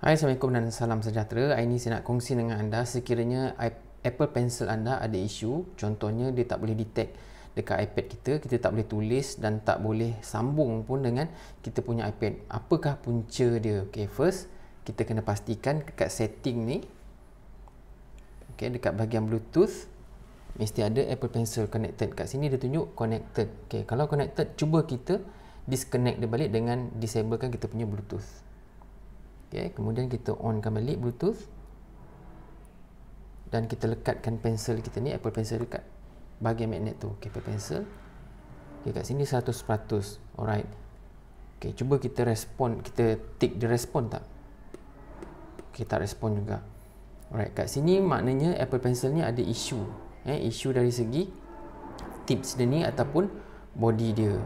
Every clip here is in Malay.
Hai, Assalamualaikum dan salam sejahtera. Hari ini saya nak kongsi dengan anda sekiranya Apple Pencil anda ada isu, contohnya dia tak boleh detect dekat iPad kita, kita tak boleh tulis dan tak boleh sambung pun dengan kita punya iPad. Apakah punca dia? Okay, first, kita kena pastikan dekat setting ni, okay, dekat bahagian Bluetooth, mesti ada Apple Pencil connected. Kat sini dia tunjuk connected. Okay, kalau connected, cuba kita disconnect dia balik dengan disablekan kita punya Bluetooth. Okay, kemudian kita onkan balik bluetooth dan kita lekatkan pencil kita ni apple pencil dekat bahagian magnet tu okay, apple pencil okay, kat sini 100% alright okay, cuba kita respon kita tick the respon tak kita okay, respon juga alright kat sini maknanya apple pencil ni ada isu eh, isu dari segi tips dia ni ataupun body dia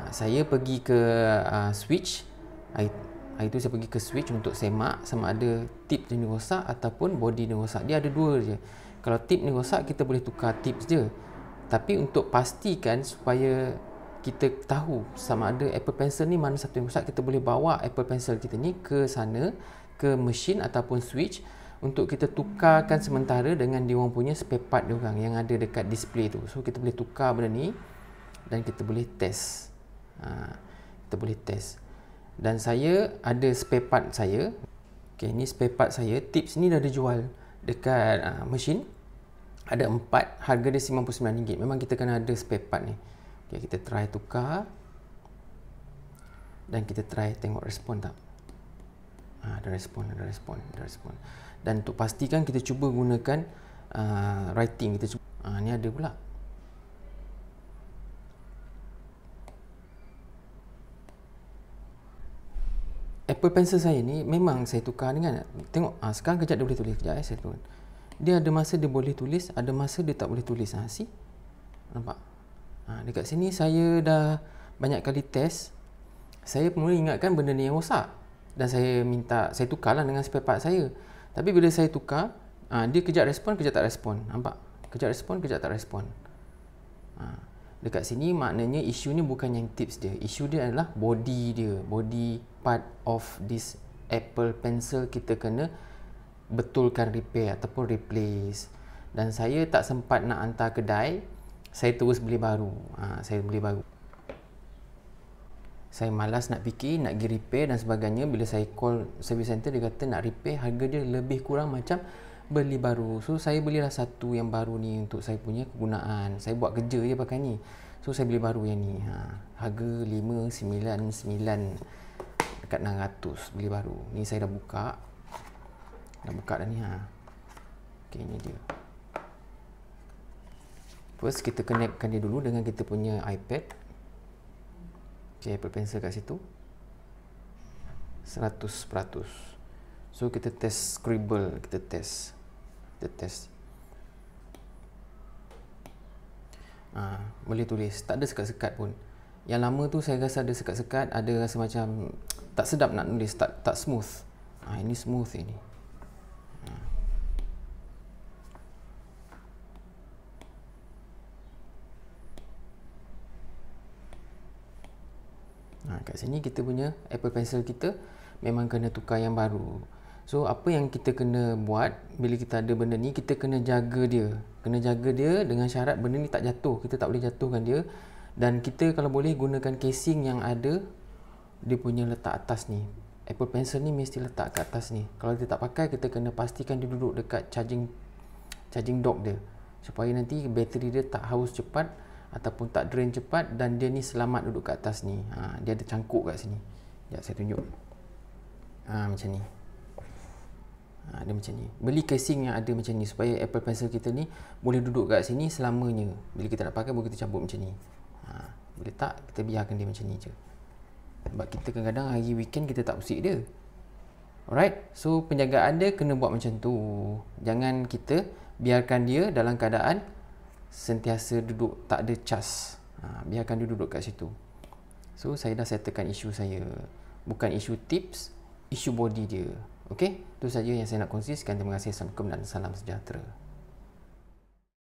ha, saya pergi ke uh, switch I, Hari tu saya pergi ke switch untuk semak sama ada tip ni rosak ataupun body ni rosak. Dia ada dua je. Kalau tip ni rosak kita boleh tukar tip je. Tapi untuk pastikan supaya kita tahu sama ada Apple Pencil ni mana satu yang rosak kita boleh bawa Apple Pencil kita ni ke sana ke mesin ataupun switch untuk kita tukarkan sementara dengan dia orang punya spare part dia orang yang ada dekat display tu. So kita boleh tukar benda ni dan kita boleh test. Ha, kita boleh test dan saya ada spare part saya Okay, ni spare part saya tips ni dah jual dekat uh, mesin ada empat harga dia RM99 memang kita kena ada spare part ni okay, kita try tukar dan kita try tengok respon tak ha, ada respon ada respon ada respon dan untuk pastikan kita cuba gunakan uh, writing kita cuba uh, ni ada pula Apple Pencil saya ni memang saya tukar dengan tengok ha, sekarang kejap dia boleh tulis kejap eh saya tukar. Dia ada masa dia boleh tulis, ada masa dia tak boleh tulis. Ha ah, si. Nampak. Ha, dekat sini saya dah banyak kali test. Saya mula ingatkan benda ni yang rosak dan saya minta saya tukarlah dengan spare part saya. Tapi bila saya tukar, ha, dia kejap respon, kejap tak respon. Nampak. Kejap respon, kejap tak respon. Ha dekat sini maknanya isu ni bukan yang tips dia isu dia adalah body dia body part of this Apple Pencil kita kena betulkan repair ataupun replace dan saya tak sempat nak hantar kedai saya terus beli baru ha, saya beli baru saya malas nak fikir nak pergi repair dan sebagainya bila saya call service center dia kata nak repair harga dia lebih kurang macam beli baru so saya belilah satu yang baru ni untuk saya punya kegunaan saya buat kerja je pakai ni so saya beli baru yang ni ha. harga 599 dekat 600 beli baru ni saya dah buka dah buka dah ni ha. ok ni dia first kita connectkan dia dulu dengan kita punya iPad ok Apple Pencil kat situ 100% so kita test Scribble kita test the test ha, boleh tulis tak ada sekat-sekat pun yang lama tu saya rasa ada sekat-sekat ada rasa macam tak sedap nak tulis tak tak smooth ha, ini smooth ini Ha, kat sini kita punya Apple Pencil kita memang kena tukar yang baru. So apa yang kita kena buat bila kita ada benda ni kita kena jaga dia. Kena jaga dia dengan syarat benda ni tak jatuh. Kita tak boleh jatuhkan dia dan kita kalau boleh gunakan casing yang ada dia punya letak atas ni. Apple Pencil ni mesti letak kat atas ni. Kalau dia tak pakai kita kena pastikan dia duduk dekat charging charging dock dia supaya nanti bateri dia tak haus cepat ataupun tak drain cepat dan dia ni selamat duduk kat atas ni. Ha, dia ada cangkuk kat sini. Sekejap saya tunjuk. Ha, macam ni ha, dia macam ni beli casing yang ada macam ni supaya Apple Pencil kita ni boleh duduk kat sini selamanya bila kita nak pakai boleh kita cabut macam ni ha, bila tak kita biarkan dia macam ni je sebab kita kadang-kadang hari weekend kita tak usik dia alright so penjagaan dia kena buat macam tu jangan kita biarkan dia dalam keadaan sentiasa duduk tak ada cas ha, biarkan dia duduk kat situ so saya dah settlekan isu saya bukan isu tips isu body dia Okey, itu saja yang saya nak kongsikan. Terima kasih. Assalamualaikum dan salam sejahtera.